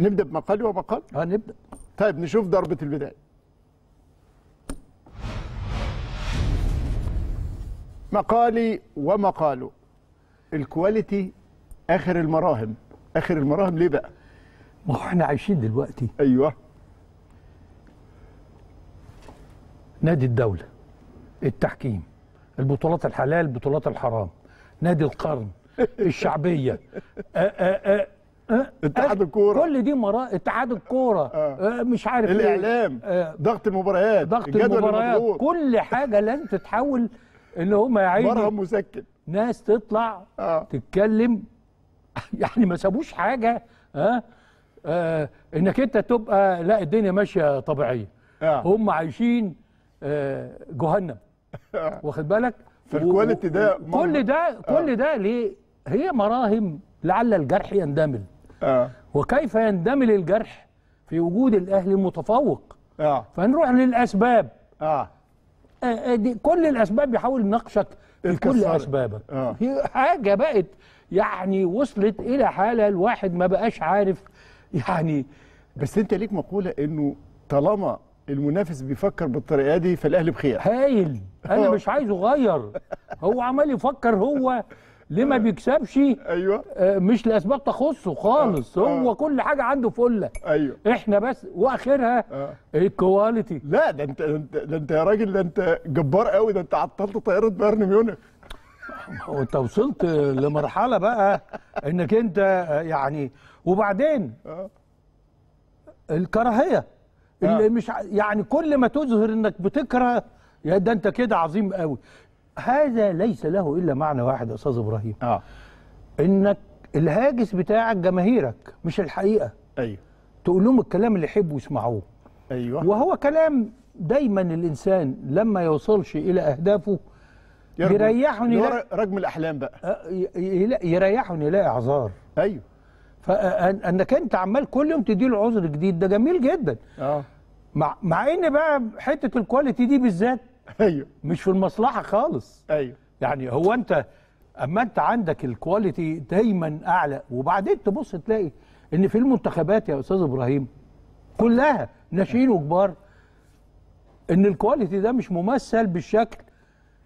نبدا بمقالي ومقال اه نبدا طيب نشوف ضربه البدايه مقالي ومقاله الكواليتي اخر المراهم اخر المراهم ليه بقى ما هو احنا عايشين دلوقتي ايوه نادي الدوله التحكيم البطولات الحلال البطولات الحرام نادي القرن الشعبيه آآ آه، آآ آه، آه، آه، آه، اتحاد الكوره كل دي مرا اتحاد الكوره آه. آه، مش عارف إيه. الاعلام آه. ضغط المباريات ضغط المباريات كل حاجه لازم تتحول ان هم يعيدوا مرهم مسكن ناس تطلع آه. تتكلم يعني ما سابوش حاجه ها آه. انك انت تبقى لا الدنيا ماشيه طبيعيه آه. هم عايشين آه جهنم واخد بالك في الكواليتي ده كل ده كل ده ليه هي مراهم لعل الجرح يندمل آه. وكيف يندمل الجرح في وجود الأهلي المتفوق آه. فنروح للأسباب آه. آه, آه، دي كل الأسباب يحاول نقشك كل أسبابك آه. حاجة بقت يعني وصلت إلى حالة الواحد ما بقاش عارف يعني بس أنت ليك مقولة إنه طالما المنافس بيفكر بالطريقه دي فالاهلي بخير هايل انا آه. مش عايزه اغير هو عمال يفكر هو ليه ما آه. بيكسبش ايوه آه، مش لاسباب تخصه خالص أه. هو أه. كل حاجه عنده فله ايوه احنا بس واخرها أه. الكواليتي لا ده انت ده انت يا راجل ده انت جبار قوي ده انت عطلت طياره بايرن ميونخ هو انت وصلت لمرحله بقى انك انت آه، يعني وبعدين أه. الكراهيه اللي مش يعني كل ما تظهر انك بتكره يا ده انت كده عظيم قوي هذا ليس له الا معنى واحد يا استاذ ابراهيم اه انك الهاجس بتاعك جماهيرك مش الحقيقه ايوه تقول لهم الكلام اللي يحبوا يسمعوه ايوه وهو كلام دايما الانسان لما يوصلش الى اهدافه يريحني يلاقي رجم الاحلام بقى يريحني يلاقي اعذار ايوه فانك انت عمال كل يوم تديله عذر جديد ده جميل جدا اه مع مع ان بقى حته الكواليتي دي بالذات ايوه مش في المصلحه خالص ايوه يعني هو انت اما انت عندك الكواليتي دايما اعلى وبعدين تبص تلاقي ان في المنتخبات يا استاذ ابراهيم كلها ناشئين وكبار ان الكواليتي ده مش ممثل بالشكل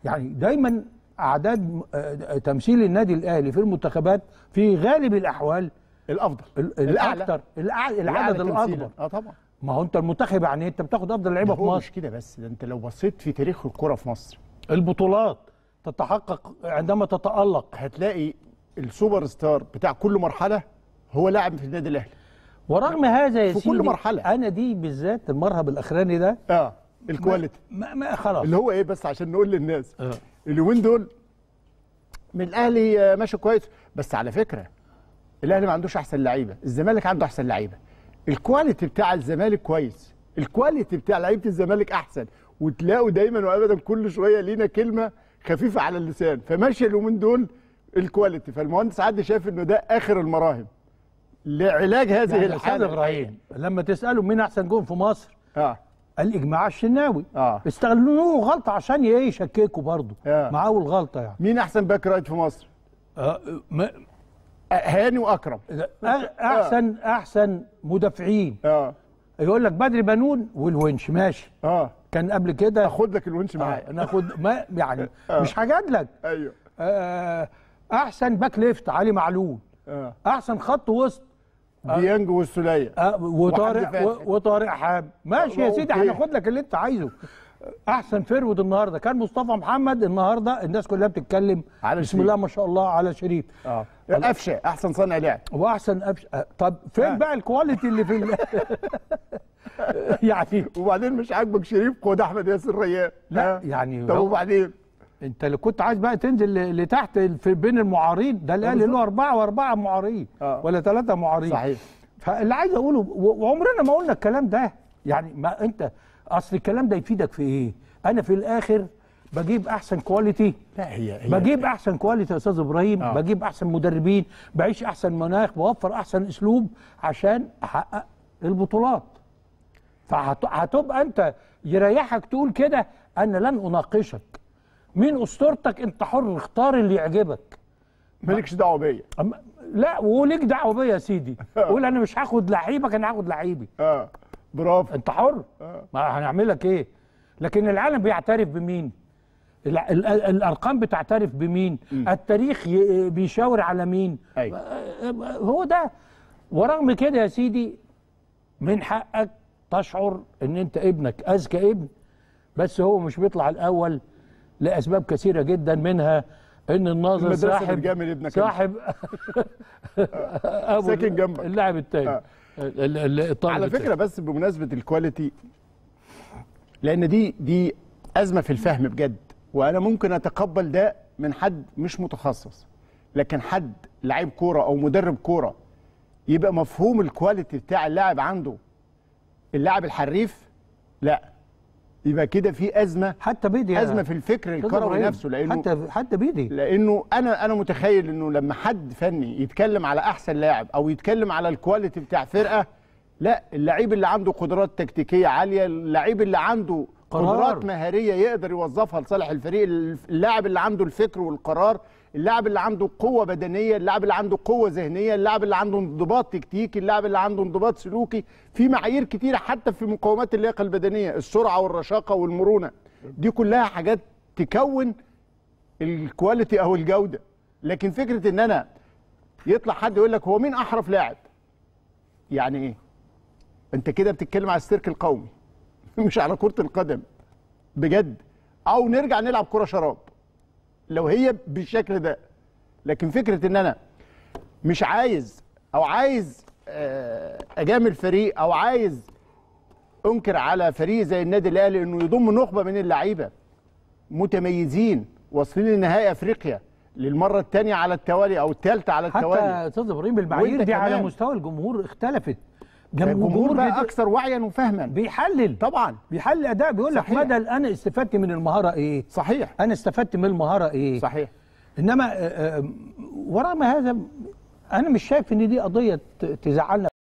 يعني دايما اعداد آه، تمثيل النادي الاهلي في المنتخبات في غالب الاحوال الافضل الاكثر العدد الاكبر اه طبعا ما هو انت المنتخب يعني انت بتاخد افضل لعيبه في مصر مش كده بس ده انت لو بصيت في تاريخ الكره في مصر البطولات تتحقق عندما تتالق هتلاقي السوبر ستار بتاع كل مرحله هو لاعب في النادي الاهلي ورغم هذا يا في سيدي كل مرحله انا دي بالذات المرهب الاخراني ده اه الكواليتي ما, ما خلاص اللي هو ايه بس عشان نقول للناس آه. اليومين دول من الاهلي آه، ماشي كويس بس على فكره الاهلي ما عندوش احسن لعيبه الزمالك عنده احسن لعيبه الكواليتي بتاع الزمالك كويس الكواليتي بتاع لعيبه الزمالك احسن وتلاقوا دايما وابدا كل شويه لينا كلمه خفيفه على اللسان فماشي من دول الكواليتي فالمهندس عدي شايف انه ده اخر المراهم لعلاج هذه يعني الحاله ابراهيم لما تساله مين احسن جون في مصر اه الاجماع الشناوي اه استغلوه غلطه عشان يشككوا برضه آه. مع اول غلطه يعني مين احسن باك رايت في مصر؟ آه هاني واكرم احسن آه. احسن مدافعين اه يقول لك بدري بنون والونش ماشي اه كان قبل كده اخد لك الونش معايا آه. ناخد ما يعني آه. مش هجادلك ايوه آه،, آه احسن باك ليفت علي معلول آه. احسن خط وسط ديانج آه، والسليه آه وطارق وطارق حاب ماشي يا آه، سيدي هناخد لك اللي انت عايزه احسن فرود النهارده كان مصطفى محمد النهارده الناس كلها بتتكلم على بسم الله ما شاء الله على شريف اه قفشه احسن صانع لعب واحسن قفشه آه، طب فين آه. بقى الكواليتي اللي في يعني وبعدين مش عاجبك شريف خد احمد ياسر ريان لا آه. يعني طب وبعدين انت اللي كنت عايز بقى تنزل لتحت في بين المعارين ده الاهلي له اربعه واربعه معارين آه. ولا ثلاثه معارين صحيح فاللي عايز اقوله وعمرنا ما قلنا الكلام ده يعني ما انت اصل الكلام ده يفيدك في ايه انا في الاخر بجيب احسن كواليتي لا هي, هي بجيب احسن كواليتي يا استاذ ابراهيم آه. بجيب احسن مدربين بعيش احسن مناخ بوفر احسن اسلوب عشان احقق البطولات فهتبقى انت يريحك تقول كده انا لن اناقشك مين اسطورتك انت حر اختار اللي يعجبك مالكش دعوه بيا لا وليك دعوه بيا يا سيدي آه. قول انا مش هاخد لعيبك انا هاخد لعيبي آه. برافو انت حر آه. ما هنعمل لك ايه لكن العالم بيعترف بمين الارقام بتعترف بمين م. التاريخ بيشاور على مين أيوة. هو ده ورغم كده يا سيدي من حقك تشعر ان انت ابنك اذكى ابن بس هو مش بيطلع الاول لاسباب كثيره جدا منها ان الناظر صاحب صاحب ابنك آه. صاحب ابو ساكن جنبك اللاعب التاني آه. على فكره بس بمناسبه الكواليتي لان دي دي ازمه في الفهم بجد وانا ممكن اتقبل ده من حد مش متخصص لكن حد لعيب كوره او مدرب كوره يبقى مفهوم الكواليتي بتاع اللاعب عنده اللاعب الحريف لا يبقى كده في ازمه حتى بيدي ازمه في الفكر الكروي نفسه لانه حتى حتى بيدي لانه انا انا متخيل انه لما حد فني يتكلم على احسن لاعب او يتكلم على الكواليتي بتاع فرقه لا اللعيب اللي عنده قدرات تكتيكيه عاليه اللعيب اللي عنده قدرات مهاريه يقدر يوظفها لصالح الفريق اللاعب اللي عنده الفكر والقرار اللاعب اللي عنده قوه بدنيه اللاعب اللي عنده قوه ذهنيه اللاعب اللي عنده انضباط تكتيكي اللاعب اللي عنده انضباط سلوكي في معايير كتيره حتى في مقومات اللياقه البدنيه السرعه والرشاقه والمرونه دي كلها حاجات تكون الكواليتي او الجوده لكن فكره ان انا يطلع حد يقول لك هو مين احرف لاعب يعني ايه انت كده بتتكلم على السيرك القومي مش على كره القدم بجد او نرجع نلعب كره شراب لو هي بالشكل ده لكن فكره ان انا مش عايز او عايز آه، اجامل فريق او عايز انكر على فريق زي النادي الاهلي انه يضم نخبه من اللعيبه متميزين واصلين لنهائي افريقيا للمره الثانيه على التوالي او الثالثه على التوالي حتى استاذ ابراهيم المعايير دي على مستوى الجمهور اختلفت الجمهور بقى اكثر وعيا وفهما بيحلل طبعا بيحلل اداء بيقول لك مدى انا استفدت من المهاره ايه صحيح انا استفدت من المهاره ايه صحيح انما آه، آه، ورغم هذا انا مش شايف ان دي قضيه تزعلنا